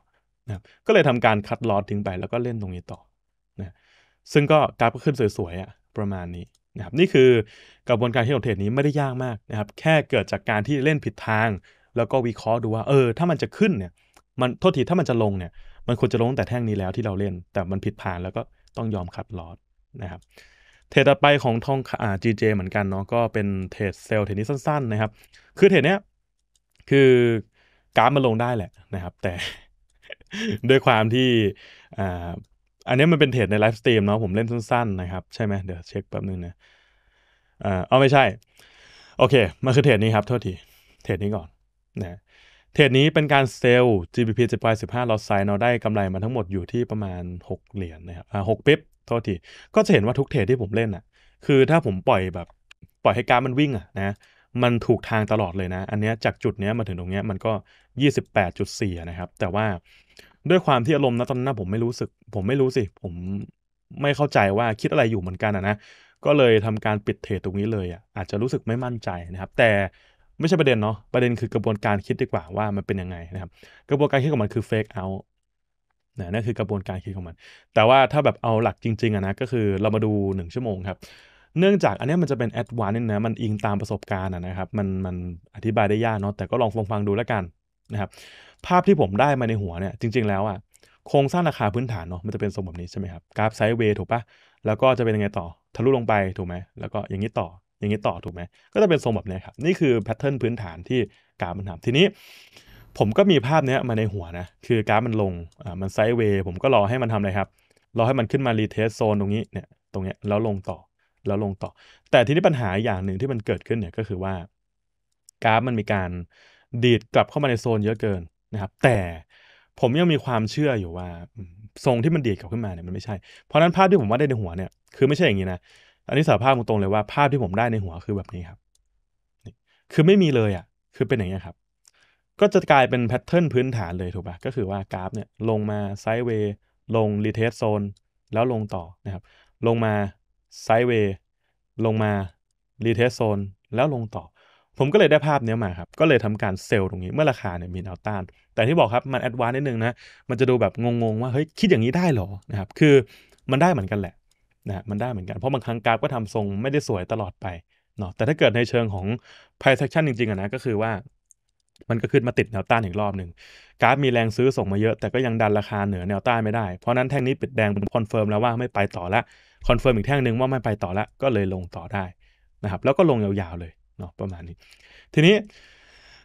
นะครับ ก็เลยทำการคัดลอดทิ้งไปแล้วก็เล่นตรงนี้ต่อนะซึ่งก็กราฟก็ขึ้นสวยๆอ่ะ ประมาณนี้นะครับนี่คือกระบวนการที่เราเทรดนี้ไม่ได้ยากมากนะครับ แค่เกิดจากการที่เล่นผิดทาง แล้วก็วิเคราะห์ดูว่าเออ ถ้ามันจะขึ้นเนี่ย มันโทษทีถ้ามันจะลงเนี่ยมันควรจะลงแต่แท่งนี้แล้วที่เราเล่นแต่มันผิดพลาดแล้วก็ต้องยอมคัดลอสนะครับเทรดต่อไปของทองอ่า GJ เหมือนกันเนาะก็เป็นเทรดเซลล์เทรดนี้สั้น ๆ นะครับ คือเทรดเนี้ยคือกราฟมันลงได้แหละนะครับ แต่ด้วยความที่อ่าอันนี้มันเป็นเทรดในไลฟ์สตรีมเนาะผมเล่นสั้น ๆ นะครับ ใช่ไหมเดี๋ยวเช็คแป๊บนึงนะอ่าเอาไม่ใช่ โอเคมันคือเทรดนี้ครับโทษที เทรดนี้ก่อนนะเทรดนี้เป็นการเซลล์ GBP 7.15 l อ t size เราได้กำไรมาทั้งหมดอยู่ที่ประมาณ 6 เหรียญนนะครับอ่าหปิ๊บโทษที ก็จะเห็นว่าทุกเทรดที่ผมเล่นอ่ะคือถ้าผมปล่อยแบบปล่อยให้การมันวิ่งอ่ะนะมันถูกทางตลอดเลยนะ อันนี้จากจุดนี้มาถึงตรงนี้มันก็ 28.4 นะครับ แต่ว่าด้วยความที่อารมณ์นะตอนนั้นผมไม่รู้สึกผมไม่รู้สิผมไม่เข้าใจว่าคิดอะไรอยู่เหมือนกันอะนะก็เลยทำการปิดเทรดตรงนี้เลยอ่ะอาจจะรู้สึกไม่มั่นใจนะครับ แต่ไม่ใช่ประเด็นเนาะประเด็นคือกระบวนการคิดดีกว่าว่ามันเป็นยังไงนะครับกระบวนการคิดของมันคือเฟกเอานะนั่นคือกระบวนการคิดของมัน แต่ว่าถ้าแบบเอาหลักจริงๆอะนะก็คือเรามาดู1ชั่วโมงครับเนื่องจากอันนี้มันจะเป็นแอดวานซ์นะมันอิงตามประสบการณ์นะครับ มันมันอธิบายได้ยากเนาะแต่ก็ลองฟังฟังดูแล้วกันนะครับภาพที่ผมได้มาในหัวเนี่ยจริง ๆ แล้วอะโครงสร้างราคาพื้นฐานเนาะมันจะเป็นทรงแบบนี้ใช่ไหมครับกราฟไซด์เวย์ถูกปะแล้วก็จะเป็นยังไงต่อทะลุลงไปถูกไหมแล้วก็อย่างนี้ต่ออย่างนี้ต่อถูกไหมก็จะเป็นทรงแบบนี้ครับนี่คือแพทเทิร์นพื้นฐานที่กราฟมันทำทีนี้ ผมก็มีภาพเนี้ยมาในหัวนะคือกราฟมันลงอ่ามันไซด์เวย์ผมก็รอให้มันทำอะไรครับรอให้มันขึ้นมารีเทสโซนตรงนี้เนี่ยตรงเนี้ยแล้วลงต่อแล้วลงต่อ แต่ทีนี้ปัญหาอย่างหนึ่งที่มันเกิดขึ้นเนี่ยก็คือว่ากราฟมันมีการดีดกลับเข้ามาในโซนเยอะเกินนะครับ แต่ผมยังมีความเชื่ออยู่ว่าทรงที่มันดีดกลับขึ้นมาเนี่ยมันไม่ใช่ เพราะนั้นภาพที่ผมวาดได้ในหัวเนี่ยคือไม่ใช่อย่างนี้นะอันนี้สารภาพตรงๆเลยว่าภาพที่ผมได้ในหัวคือแบบนี้ครับคือไม่มีเลยอ่ะคือเป็นอย่างนี้ครับก็จะกลายเป็นแพทเทิร์นพื้นฐานเลยถูกปะ่ะก็คือว่ากราฟเนี่ยลงมาไซด์เวย์ลงรีเทสโซนแล้วลงต่อนะครับลงมาไซด์เวย์ลงมารีเทสโซนแล้วลงต่อผมก็เลยได้ภาพเนี้ยมาครับ ก็เลยทำการเซลล์ตรงนี้เมื่อราคาเนี่ยมีแนวต้าน แต่ที่บอกครับ มันแอดวานซ์นิดนึงนะ มันจะดูแบบงงๆ ว่าเฮ้ยคิดอย่างนี้ได้หรอ นะครับ คือมันได้เหมือนกันแหละนะ มันได้เหมือนกัน เพราะบางครั้งกราฟก็ทำทรงไม่ได้สวยตลอดไปเนาะแต่ถ้าเกิดในเชิงของ price action จริงๆอะนะ ก็คือว่า มันก็ขึ้นมาติดแนวต้านอีกรอบหนึ่งกราฟมีแรงซื้อส่งมาเยอะ แต่ก็ยังดันราคาเหนือแนวต้านไม่ได้ เพราะนั้นแท่งนี้ปิดแดงคอนเฟิร์มแล้วว่าไม่ไปต่อละ คอนเฟิร์มอีกแท่งหนึ่งว่าไม่ไปต่อละก็เลยลงต่อได้นะครับแล้วก็ลงยาวๆเลยเนาะประมาณนี้ ทีนี้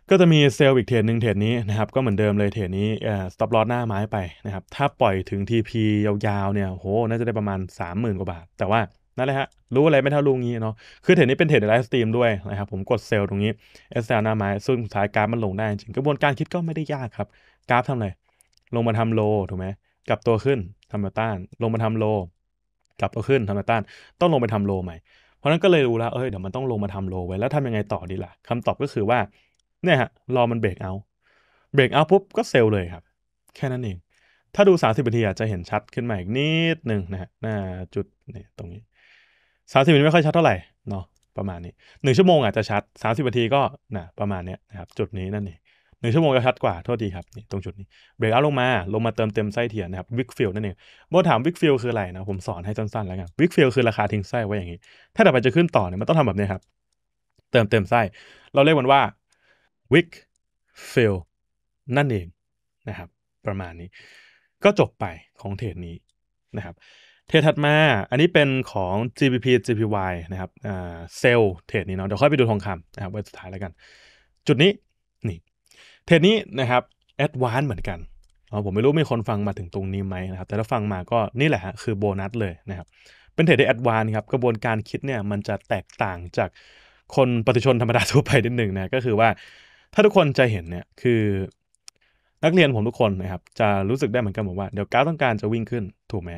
ก็จะมีเซลล์อีกเทรดหนึ่งเทรดนี้นะครับ ก็เหมือนเดิมเลยเทรดนี้อ่สต็อปลอสหน้าไม้ไปนะครับ ถ้าปล่อยถึง TP ยาวๆเนี่ยโหน่าจะได้ประมาณ 30,000 กว่าบาท แต่ว่า นั่นแหละฮะรู้อะไรไม่เท่าลุงงี้เนาะคือเทรดนี้เป็นเทรดไลฟ์สตรีมด้วยนะครับ ผมกดเซลล์ตรงนี้เอสแอหน้าไม้ซึ่งสายกราฟมันลงได้จริงกระบวนการคิดก็ไม่ได้ยากครับกราฟทำอะไรลงมาทำโลถูกไหมกลับตัวขึ้นทำมาต้าน ลงมาทำโลกลับตัวขึ้นทำมาต้าน ต้องลงไปทำโลใหม่ราะนั้นก็เลยรู้แล้ว เอ้ย เดี๋ยวมันต้องลงมาทำโลไว้ แล้วทำยังไงต่อดีล่ะ คำตอบก็คือว่า เนี่ยฮะ รอมันเบรกเอา เบรกเอาปุ๊บ ก็เซลล์เลยครับ แค่นั้นเอง ถ้าดู 30 นาทีอาจจะเห็นชัดขึ้นมาอีกนิดหนึ่งนะฮะหน้าจุดนี่ตรงนี้ 30 นาทีไม่ค่อยชัดเท่าไหร่ เนาะ ประมาณนี้ 1 ชั่วโมงอาจจะชัด 30 นาทีก็นะประมาณเนี้ยนะครับ จุดนี้นั่นเองหนึ่งชั่วโมงจะชัดกว่า โทษทีครับนี่ตรงจุดนี้เบรกเอาลงมา ลงมาเติมเต็มไส้เทียนนะครับวิกฟิลนั่นเองโบถามวิกฟิลคืออะไรนะ ผมสอนให้สั้น ๆ แล้วกันวิกฟิลคือราคาทิ้งไส้ไว้อย่างนี้ ถ้าต่อไปจะขึ้นต่อเนี่ยมันต้องทำแบบนี้ครับ เติมเต็มไส้เราเรียกมันว่าวิกฟิลนั่นเอง นะครับประมาณนี้ ก็จบไปของเทรดนี้นะครับเทรดถัดมาอันนี้เป็นของ GBP GPY นะครับเซลเทรดนี้เนาะเดี๋ยวค่อยไปดูทองคำนะครับไว้สุดท้ายแล้วกัน จุดนี้นี่เทนนี้นะครับแอดวานเหมือนกันผมไม่รู้ มีคนฟังมาถึงตรงนี้ไหมนะครับ แต่ถ้าฟังมาก็นี่แหละฮะคือโบนัสเลยนะครับ เป็นเทรดที้แอดวานครับกระบวนการคิดเนี่ยมันจะแตกต่างจากคนปฏิชนธรรมดาทั่วไปนิดหนึ่งนะก็คือว่าถ้าทุกคนจะเห็นเนี่ยคือนักเรียนผมทุกคนนะครับจะรู้สึกได้เหมือนกันบอกว่า เดี๋ยวก้าวต้องการจะวิ่งขึ้นถูกไหม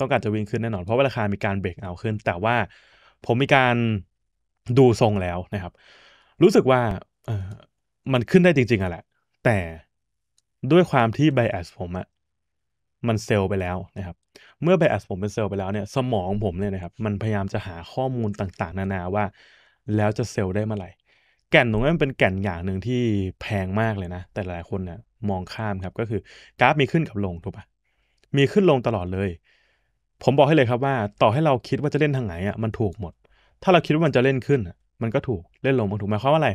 ต้องการจะวิ่งขึ้นแน่นอนเพราะว่าราคามีการเบรกเอาขึ้น แต่ว่าผมมีการดูทรงแล้วนะครับ รู้สึกว่ามันขึ้นได้จริงๆอะแหละ แต่ด้วยความที่ไบแอสผมอะมันเซลล์ไปแล้วนะครับ เมื่อไบแอสผมเป็นเซลล์ไปแล้วเนี่ยสมองผม เนี่ยนะครับมันพยายามจะหาข้อมูลต่างๆ นานาว่า แล้วจะเซลล์ได้เมื่อไหร่แก่นตรงนี้มันเป็นแก่นอย่างหนึ่งที่แพงมากเลยนะ แต่หลายคนเนี่ยมองข้ามครับ ก็คือกราฟมีขึ้นกับลงถูกปะมีขึ้นลงตลอดเลย ผมบอกให้เลยครับว่า ต่อให้เราคิดว่าจะเล่นทางไหนอ่ะมันถูกหมด ถ้าเราคิดว่ามันจะเล่นขึ้นมันก็ถูกเล่นลงมันถูกหมายความว่าอะไร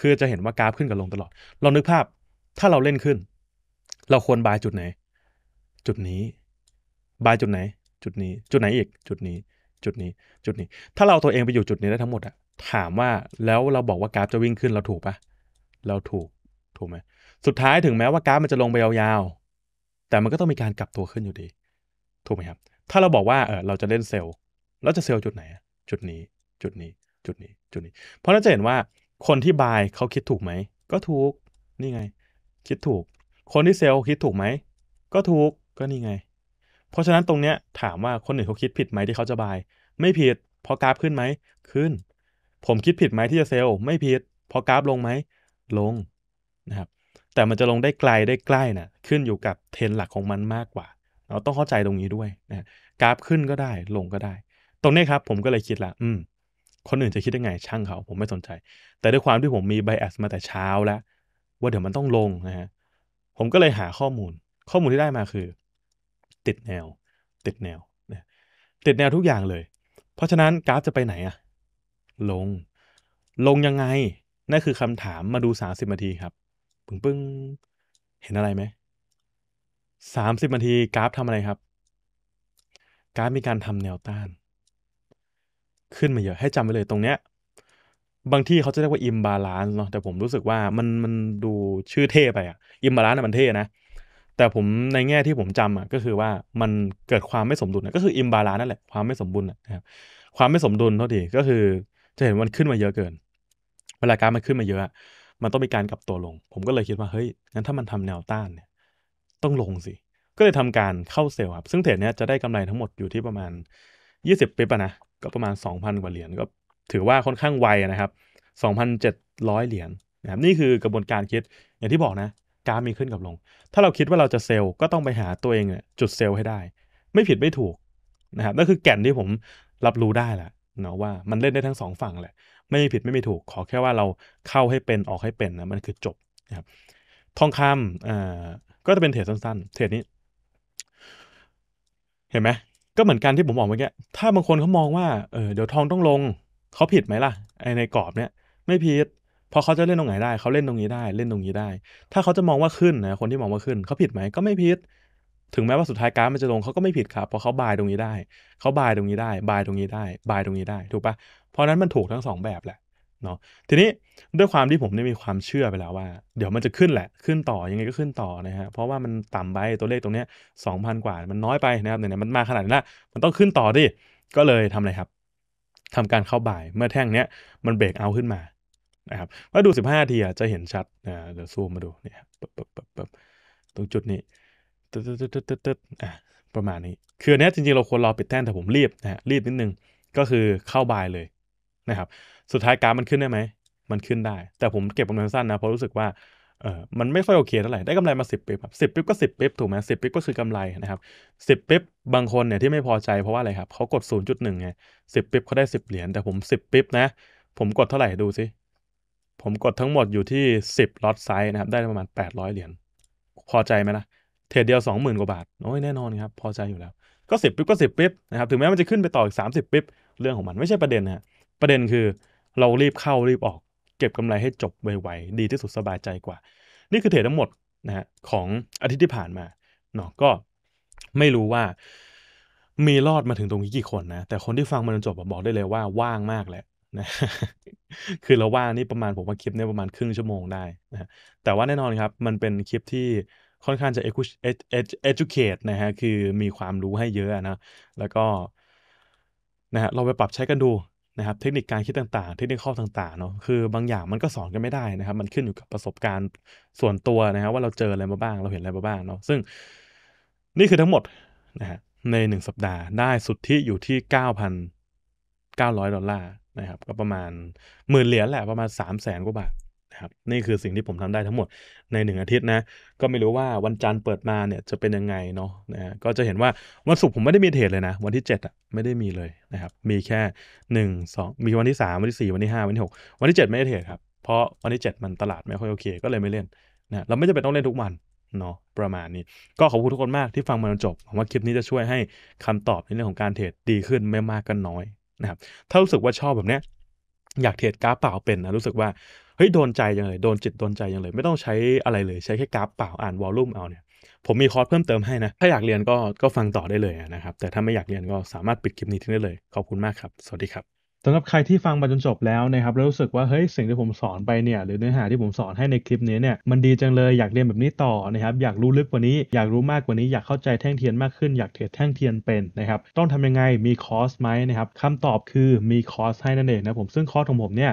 คือจะเห็นว่ากราฟขึ้นกับลงตลอด เรานึกภาพถ้าเราเล่นขึ้น เราควรบายจุดไหน จุดนี้ บายจุดไหน จุดนี้ จุดไหนอีก จุดนี้จุดนี้ จุดนี้ ถ้าเราตัวเองไปอยู่จุดนี้ได้ทั้งหมดอะถามว่าแล้วเราบอกว่ากราฟจะวิ่งขึ้นเราถูกปะเราถูกถูกไหม สุดท้ายถึงแม้ว่ากราฟมันจะลงไปยาวๆ แต่มันก็ต้องมีการกลับตัวขึ้นอยู่ดี ถูกไหมครับ ถ้าเราบอกว่าเออเราจะเล่นเซลล์ เราจะเซลล์จุดไหน จุดนี้จุดนี้ จุดนี้ จุดนี้ เพราะนั่นจะเห็นว่าคนที่บายเขาคิดถูกไหมก็ถูกนี่ไง คิดถูก คนที่เซลคิดถูกไหมก็ถูกก็นี่ไง เพราะฉะนั้นตรงเนี้ยถามว่า คนอื่นเขาคิดผิดไหมที่เขาจะบาย ไม่ผิด พอกราฟขึ้นไหมขึ้น ผมคิดผิดไหมที่จะเซลไม่ผิด พอกราฟลงไหมลงนะครับ แต่มันจะลงได้ไกลได้ใกล้นะ่ะขึ้นอยู่กับเทรนหลักของมันมากกว่า เราต้องเข้าใจตรงนี้ด้วยนะกราฟขึ้นก็ได้ ลงก็ได้ ตรงนี้ครับ ผมก็เลยคิดละอืมคนอื่นจะคิดยังไงช่างเขาผมไม่สนใจ แต่ด้วยความที่ผมมีไบแอสมาแต่เช้าแล้ว ว่าเดี๋ยวมันต้องลงนะฮะ ผมก็เลยหาข้อมูล ข้อมูลที่ได้มาคือ ติดแนว ติดแนวนะติดแนวทุกอย่างเลย เพราะฉะนั้นกราฟจะไปไหนอะลง ลงยังไงนั่นคือคำถามมาดูสามสิบนาทีครับ ปึ้งปึ้งเห็นอะไรไหมสามสิบนาทีกราฟทำอะไรครับกราฟมีการทำแนวต้านขึ้นมาเยอะให้จำไว้เลยตรงเนี้ยบางที่เขาจะเรียกว่าอิมบาลานซ์เนาะแต่ผมรู้สึกว่ามันมันดูชื่อเท่ไปอะอิมบาลานซ์มันเท่นะแต่ผมในแง่ที่ผมจำอะก็คือว่ามันเกิดความไม่สมดุลก็คืออิมบาลานซ์นั่นแหละความไม่สมบูรณ์นะครับความไม่สมดุลเท่าทีก็คือจะเห็นมันขึ้นมาเยอะเกิน เวลาการมันขึ้นมาเยอะมันต้องมีการกลับตัวลง ผมก็เลยคิดว่าเฮ้ยงั้นถ้ามันทำแนวต้านเนี่ย ต้องลงสิก็เลยทำการเข้าเซลล์ครับซึ่งเทรดเนี้ยจะได้กำไรทั้งหมดอยู่ที่ประมาณ20ปิ๊ะนะก็ประมาณ 2,000 กว่าเหรียญก็ถือว่าค่อนข้างไวนะครับ 2,700 เหรียญนะครับนี่คือกระบวนการคิด อย่างที่บอกนะกราฟมีขึ้นกับลง ถ้าเราคิดว่าเราจะเซลล์ก็ต้องไปหาตัวเองจุดเซลล์ให้ได้ ไม่ผิดไม่ถูกนะครับนั่นคือแก่นที่ผมรับรู้ได้แหละเนาะว่ามันเล่นได้ทั้งสองฝั่งแหละ ไม่มีผิดไม่มีถูก ขอแค่ว่าเราเข้าให้เป็นออกให้เป็นนะมันคือจบนะครับทองคำอ่าก็จะเป็นเทรดสั้นๆเทรดนี้ เห็นไหมก็เหมือนกันที่ผมบอกเมื่อกี้ ถ้าบางคนเขามองว่า เออเดี๋ยวทองต้องลง เขาผิดไหมล่ะไอในกรอบเนี้ยไม่ผิดพอเขาจะเล่นตรงไหนได้เขาเล่นตรงนี้ได้ เล่นตรงนี้ได้ ถ้าเขาจะมองว่าขึ้นนะคนที่มองว่าขึ้นเขาผิดไหมก็ไม่ผิด ถึงแม้ว่าสุดท้ายการมันจะลงเขาก็ไม่ผิดครับ เพราะเขาบายตรงนี้ได้เขาบายตรงนี้ได้ บายตรงนี้ได้ บายตรงนี้ได้ถูกปะเพราะนั้นมันถูกทั้งสองแบบแหละเนาะทีนี้ด้วยความที่ผมได้มีความเชื่อไปแล้วว่า เดี๋ยวมันจะขึ้นแหละขึ้นต่อยังไงก็ขึ้นต่อนะฮะเพราะว่ามันต่ำไปตัวเลขตรงเนี้ยสองพันกว่ามันน้อยไปนะครับเนี่ยมันมาขนาดนี้ละมันต้องขึ้นต่อดิ ก็เลยทำอะไรครับ ทำการเข้าบ่ายเมื่อแท่งเนี้ยมันเบรกเอาขึ้นมานะครับว่าดู 15 ทีอ่ะจะเห็นชัดนะเดี๋ยวซูมมาดูเนี่ยบตรงจุดนี้ตึ๊ดตึ๊ดตึ๊ดตึ๊ดอ่ะประมาณนี้คือเนี้ยจริงๆเราควรรอปิดแท่งแต่ผมรีบนะฮะรีบนิดนึงก็คือเข้าบ่ายเลยนะครับสุดท้ายการมันขึ้นได้ไหม มันขึ้นได้ แต่ผมเก็บกำไรสั้นนะ เพราะรู้สึกว่า เออมันไม่ค่อยโอเคเท่าไหร่ ได้กำไรมาสิบปรับสิบปีก็สิบปีถูกไหมสิบปีก็คือกำไรนะครับสิบปีบางคนเนี่ยที่ไม่พอใจเพราะว่าอะไรครับ เขากดศูนนย์จุดหึ่งไงสิบปีเขาได้สิบเหรียญ แต่ผมสิบปีนะ ผมกดเท่าไหร่ดูสิผมกดทั้งหมดอยู่ที่สิบล็อตไซส์นะครับ ได้ประมาณแปดร้อยเหรียญ พอใจไหมนะเทรดเดียวสองหมื่นกว่าบาท โอ้ย แน่นอนครับ พอใจอยู่แล้ว ก็ิบปิบก็ิบปีนะครับถึงแม้มันจะขึ้นไปต่ออีกามสิปบเรื่องของมัน ไม่ใช่ประเด็นนะประเด็นคือเรารีบเข้ารีบออก เก็บกำไรให้จบไวๆดีที่สุดสบายใจกว่า นี่คือเทรดทั้งหมดนะฮะของอาทิตย์ที่ผ่านมาเนาะก็ไม่รู้ว่า มีรอดมาถึงตรงนี้กี่คนนะ แต่คนที่ฟังมันจบบอกได้เลยว่าว่างมากแหละนะคือเราว่างนี่ประมาณผมว่าคลิปเนี่ยประมาณครึ่งชั่วโมงได้นะแต่ว่าแน่นอนครับ มันเป็นคลิปที่ค่อนข้างจะ educate นะฮะ คือมีความรู้ให้เยอะนะแล้วก็นะฮะเราไปปรับใช้กันดูะครับเทคนิคการคิดต่าง ๆ เทคนิคข้อต่างๆเนาะคือบางอย่างมันก็สอนกันไม่ได้นะครับมันขึ้นอยู่กับประสบการณ์ส่วนตัวนะครับว่าเราเจออะไรมาบ้าง เราเห็นอะไรมาบ้างเนาะซึ่งนี่คือทั้งหมดนะฮะในหนึ่งสัปดาห์ได้สุดที่อยู่ที่ 9,900 ดอลลาร์นะครับก็ประมาณหมื่นเหรียญแหละ ประมาณ 3 0 0แสนกว่าบาทนะครับนี่คือสิ่งที่ผมทำได้ทั้งหมดใน 1 อาทิตย์นะ ก็ไม่รู้ว่าวันจันทร์เปิดมาเนี่ยจะเป็นยังไงเนาะนะก็จะเห็นว่าวันศุกร์ผมไม่ได้มีเทรดเลยนะ วันที่7อ่ะไม่ได้มีเลยนะครับมีแค่ 1 2 มีวันที่ 3 วันที่ 4 วันที่ 5 วันที่ 6 วันที่ 7 ไม่ได้เทรดครับ เพราะวันที่ 7 มันตลาดไม่ค่อยโอเคก็เลยไม่เล่นนะเราไม่จำเป็นต้องเล่นทุกวันเนาะประมาณนี้ก็ขอบคุณทุกคนมากที่ฟังมาจนจบหวังว่าคลิปนี้จะช่วยให้คำตอบในเรื่องของการเทรดดีขึ้นไม่มากก็นน้อยนะครับถ้ารู้สึกว่าชอบแบบเนี้ยอยากเทรดกราฟเปล่าเป็นนะรู้สึกว่าเฮ้ยโดนใจยังเลย โดนจิตโดนใจยังเลย ไม่ต้องใช้อะไรเลยใช้แค่กราฟเปล่าอ่านวอลลุ่มเอาเนี่ยผมมีคอร์สเพิ่ม เติมให้นะ ถ้าอยากเรียนก็ก็ฟังต่อได้เลยนะครับแต่ถ้าไม่อยากเรียนก็สามารถปิดคลิปนี้ทิ้งได้เลยขอบคุณมากครับสวัสดีครับสำหรับใครที่ฟังมาจนจบแล้วนะครับแล้วรู้สึกว่าเฮ้ยสิ่งที่ผมสอนไปเนี่ยหรือเนื้อหาที่ผมสอนให้ในคลิปนี้เนี่ยมันดีจังเลยอยากเรียนแบบนี้ต่อนะครับอยากรู้ลึกกว่านี้ อยากรู้มากกว่านี้อยากเข้าใจแท่งเทียนมากขึ้นอยากเทรดแท่งเทียนเป็นนะครับต้องทำยังไงมีคอร์สไหมนะครับคำตอบคือมีคอร์สให้นั่นเองนะผมซึ่งคอร์สของผมเนี่ย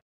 บ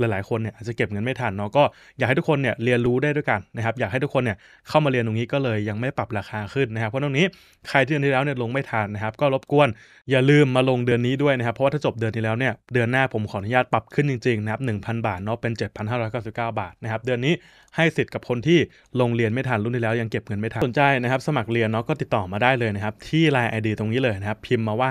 หลายๆคนเนี่ยอาจจะเก็บเงินไม่ทันเนาะก็อยากให้ทุกคนเนี่ยเรียนรู้ได้ด้วยกันนะครับอยากให้ทุกคนเนี่ยเข้ามาเรียนตรงนี้ก็เลยยังไม่ปรับราคาขึ้นนะครับเพราะตรงนี้ใครที่เดือนที่แล้วเนี่ยลงไม่ทันนะครับก็รบกวน อย่าลืมมาลงเดือนนี้ด้วยนะครับเพราะว่าถ้าจบเดือนที่แล้วเนี่ยเดือนหน้าผมขออนุญาตปรับขึ้นจริงๆนะครับหนึ่งพันบาทเนาะเป็นเเจ็ดพันห้้ารอยก้าสิบเก้าบาทนะครับเดือนนี้ให้สิทธิ์กับคนที่ลงเรียนไม่ทันรุ่นที่แล้วยังเก็บเงินไม่ทันสนใจนะครับสมัครเรียนเนาะก็ติดต่อมาได้เลยนะครับที่ไ i n e ID ตรงนี้เลยนะครับพิมพ์มาว่า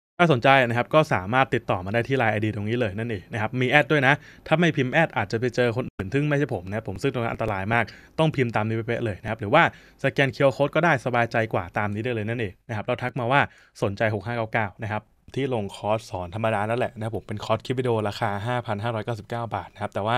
ถ้าสนใจนะครับก็สามารถติดต่อมาได้ที่ไลน์ไอดีตรงนี้เลยนั่นเองนะครับมีแอดด้วยนะ ถ้าไม่พิมพ์แอดอาจจะไปเจอคนอื่นทึ่งไม่ใช่ผมนะผมซึ่งตรงนั้นอันตรายมาก ต้องพิมพ์ตามนี้เป๊ะเลยนะครับ หรือว่าสแกนเคียร์โค้ดก็ได้สบายใจกว่าตามนี้ได้เลยนั่นเองนะครับ เราทักมาว่าสนใจ 6599 นะครับ ที่ลงคอร์สสอนธรรมดานั่นแหละนะผมเป็นคอร์สคลิปวิดีโอราคา5,599 บาทนะครับแต่ว่า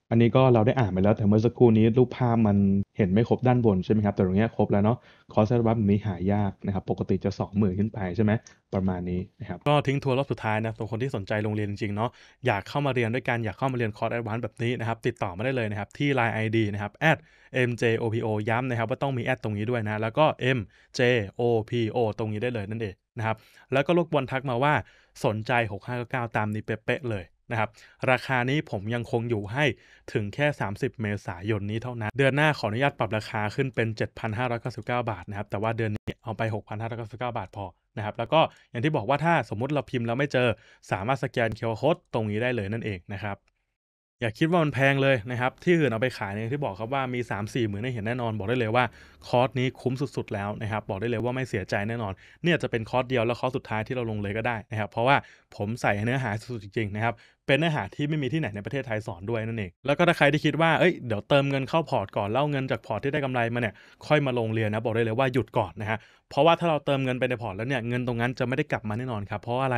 อันนี้ก็เราได้อ่านไปแล้วแต่เมื่อสักครู่นี้รูปภาพมันเห็นไม่ครบด้านบนใช่ไหมครับแต่ตรงนี้ครบแล้วเนาะคอร์สบัฟนี้หายากนะครับปกติจะ2มื่นขึ้นไปใช่ไหมประมาณนี้นะครับก็ทิ้งทัวร์รอบสุดท้ายนะตัวคนที่สนใจโรงเรียนจริงๆเนาะอยากเข้ามาเรียนด้วยกันอยากเข้ามาเรียนคอร์สแอดวานซ์แบบนี้นะครับติดต่อมาได้เลยนะครับที่ Line ID นะครับ @mjopo ย้ำนะครับว่าต้องมีแอดตรงนี้ด้วยนะแล้วก็ mjopo ตรงนี้ได้เลยนั่นเองนะครับแล้วก็รบกวนทักมาว่าสนใจ 6599ตามนี้เป๊ะเลยนะครับราคานี้ผมยังคงอยู่ให้ถึงแค่ 30 เมษายนนี้เท่านั้น เดือนหน้าขออนุญาตปรับราคาขึ้นเป็น 7,599บาทนะครับ แต่ว่าเดือนนี้เอาไป 6,599บาทพอนะครับ แล้วก็อย่างที่บอกว่าถ้าสมมติเราพิมพ์แล้วไม่เจอสามารถสแกนเคอร์โคดตรงนี้ได้เลยนั่นเองนะครับ อย่าคิดว่ามันแพงเลยนะครับ ที่อื่นเอาไปขายเนี่ยที่บอกครับว่ามี 3 4มสี่หมื่นได้เห็นแน่นอน บอกได้เลยว่าคอร์สนี้คุ้มสุดๆแล้วนะครับบอกได้เลยว่าไม่เสียใจแน่นอน เนี่ยจะเป็นคอร์สเดียวแล้วคอร์สสุดท้ายที่เราลงเลยก็ได้นะครับเพราะว่าผมใส่เนื้อหาสุดจริงๆนะครับเป็นเนื้อหาที่ไม่มีที่ไหนในประเทศไทยสอนด้วยนั่นเอง แล้วก็ถ้าใครที่คิดว่า เอ้ย เดี๋ยวเติมเงินเข้าพอร์ตก่อนเล่าเงินจากพอร์ตที่ได้กำไรมาเนี่ย ค่อยมาลงเรียนนะ บอกได้เลยว่าหยุดก่อนนะฮะ เพราะว่าถ้าเราเติมเงินไปในพอร์ตแล้วเนี่ย เงินตรงนั้นจะไม่ได้กลับมาแน่นอนครับ เพราะอะไร